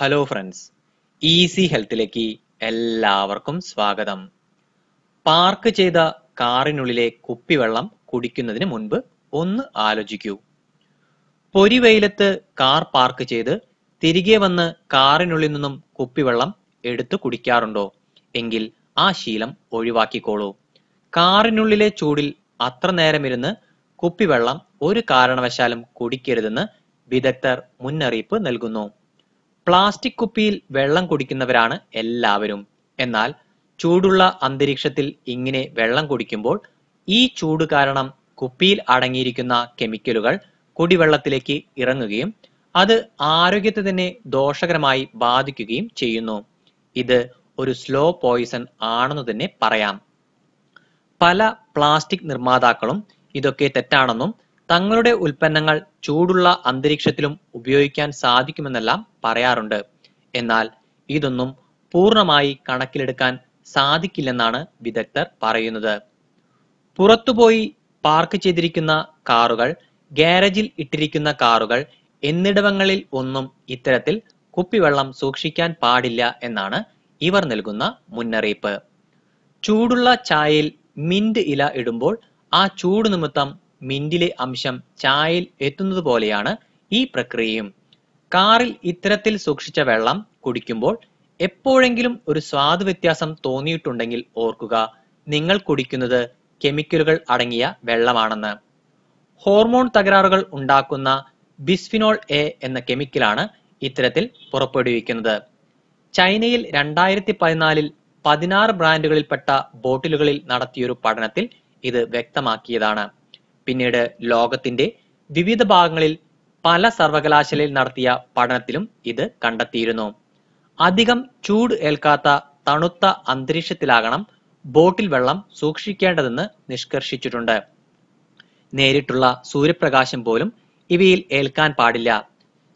hello friends easy ഹെൽത്തിലേക്ക് എല്ലാവർക്കും സ്വാഗതം park ചെയ്ത കാറിനുള്ളിലെ കുപ്പിവെള്ളം കുടിക്കുന്നതിന് മുൻപ് ഒന്ന് ആലോചിക്കൂ പൊരിവെയിലത്ത് കാർ പാർക്ക് ചെയ്ത് തിരികെ വന്ന് കാറിനുള്ളിൽ നിന്നും കുപ്പിവെള്ളം എടുത്തു കുടിക്കാറുണ്ടോ എങ്കിൽ ആ ശീലം ഒഴിവാക്കിക്കോളൂ കാറിനുള്ളിലെ ചൂടിൽ അത്ര നേരമിരുന്ന് കുപ്പിവെള്ളം ഒരു കാരണവശാലും കുടിക്കരുതെന്ന് വിദഗ്ധർ മുന്നറിയിപ്പ് നൽകുന്നു പ്ലാസ്റ്റിക് കുപ്പിയിൽ വെള്ളം കുടിക്കുന്നവരാണ് എല്ലാവരും എന്നാൽ ചൂടുള്ള അന്തരീക്ഷത്തിൽ ഇങ്ങനെ വെള്ളം കുടിക്കുമ്പോൾ ഈ ചൂട് കാരണം കുപ്പിയിൽ അടങ്ങിയിരിക്കുന്ന കെമിക്കലുകൾ കുടിവെള്ളത്തിലേക്ക് ഇറങ്ങുകയും അത് ആരോഗ്യത്തെ തന്നെ ദോഷകരമായി ബാധിക്കുകയും ചെയ്യുന്നു ഇത് ഒരു സ്ലോ പോയിസൺ ആണെന്ന് തന്നെ പറയാം പല പ്ലാസ്റ്റിക് നിർമ്മാതാക്കളും ഇതൊക്കെ തെറ്റാണെന്നും തങ്ങളുടെ ഉൽപ്പന്നങ്ങൾ ചൂടുള്ള അന്തരീക്ഷത്തിലും ഉപയോഗിക്കാൻ സാധിക്കുമെന്നെല്ലാം പറയാറുണ്ട് എന്നാൽ ഇതൊന്നും പൂർണ്ണമായി കണക്കിലെടുക്കാൻ സാധിക്കില്ലെന്നാണ് വിദഗ്ധർ പറയുന്നത് പുറത്തുപോയി പാർക്ക് ചെയ്തിരിക്കുന്ന കാറുകൾ ഗാരേജിൽ ഇട്ടിരിക്കുന്ന കാറുകൾ എന്നിടവങ്ങളിൽ ഒന്നും ഇത്തരത്തിൽ കുപ്പിവെള്ളം സൂക്ഷിക്കാൻ പാടില്ല എന്നാണ് ഇവർ നൽകുന്ന മുന്നറിയിപ്പ് ചൂടുള്ള ചായയിൽ മിന്റ് ഇല ഇടുമ്പോൾ ആ ചൂട് നിമിത്തം മിന്റിലെ അംശം ചായയിൽ എത്തുന്നത് പോലെയാണ് ഈ പ്രക്രിയയും കാറിൽ ഇത്തരത്തിൽ സൂക്ഷിച്ച വെള്ളം കുടിക്കുമ്പോൾ എപ്പോഴെങ്കിലും ഒരു സ്വാദ് വ്യത്യാസം തോന്നിയിട്ടുണ്ടെങ്കിൽ ഓർക്കുക നിങ്ങൾ കുടിക്കുന്നത് കെമിക്കലുകൾ അടങ്ങിയ വെള്ളമാണെന്ന് ഹോർമോൺ തകരാറുകൾ ഉണ്ടാക്കുന്ന ബിസ്ഫിനോൾ എ എന്ന കെമിക്കലാണ് ഇത്തരത്തിൽ പുറപ്പെടുവിക്കുന്നത് ചൈനയിൽ രണ്ടായിരത്തി പതിനാലിൽ പതിനാറ് ബ്രാൻഡുകളിൽപ്പെട്ട ബോട്ടിലുകളിൽ നടത്തിയൊരു പഠനത്തിൽ ഇത് വ്യക്തമാക്കിയതാണ് പിന്നീട് ലോകത്തിന്റെ വിവിധ ഭാഗങ്ങളിൽ പല സർവകലാശാലയിൽ നടത്തിയ പഠനത്തിലും ഇത് കണ്ടെത്തിയിരുന്നു അധികം ചൂട് ഏൽക്കാത്ത തണുത്ത അന്തരീക്ഷത്തിലാകണം ബോട്ടിൽ വെള്ളം സൂക്ഷിക്കേണ്ടതെന്ന് നിഷ്കർഷിച്ചിട്ടുണ്ട് നേരിട്ടുള്ള സൂര്യപ്രകാശം പോലും ഇവയിൽ ഏൽക്കാൻ പാടില്ല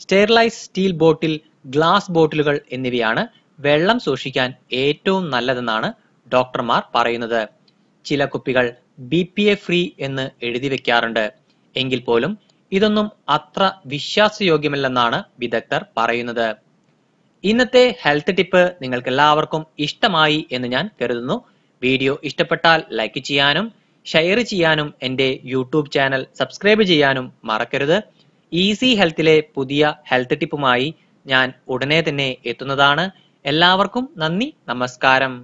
സ്റ്റെറിലൈസ് സ്റ്റീൽ ബോട്ടിൽ ഗ്ലാസ് ബോട്ടിലുകൾ എന്നിവയാണ് വെള്ളം സൂക്ഷിക്കാൻ ഏറ്റവും നല്ലതെന്നാണ് ഡോക്ടർമാർ പറയുന്നത് ചില കുപ്പികൾ ബി പി എ ഫ്രീ എന്ന് എഴുതി വെക്കാറുണ്ട് എങ്കിൽ പോലും ഇതൊന്നും അത്ര വിശ്വാസയോഗ്യമല്ലെന്നാണ് വിദഗ്ധർ പറയുന്നത് ഇന്നത്തെ ഹെൽത്ത് ടിപ്പ് നിങ്ങൾക്ക് എല്ലാവർക്കും ഇഷ്ടമായി എന്ന് ഞാൻ കരുതുന്നു വീഡിയോ ഇഷ്ടപ്പെട്ടാൽ ലൈക്ക് ചെയ്യാനും ഷെയർ ചെയ്യാനും എൻ്റെ യൂട്യൂബ് ചാനൽ സബ്സ്ക്രൈബ് ചെയ്യാനും മറക്കരുത് ഈസി ഹെൽത്തിലെ പുതിയ ഹെൽത്ത് ടിപ്പുമായി ഞാൻ ഉടനെ തന്നെ എത്തുന്നതാണ് എല്ലാവർക്കും നന്ദി നമസ്കാരം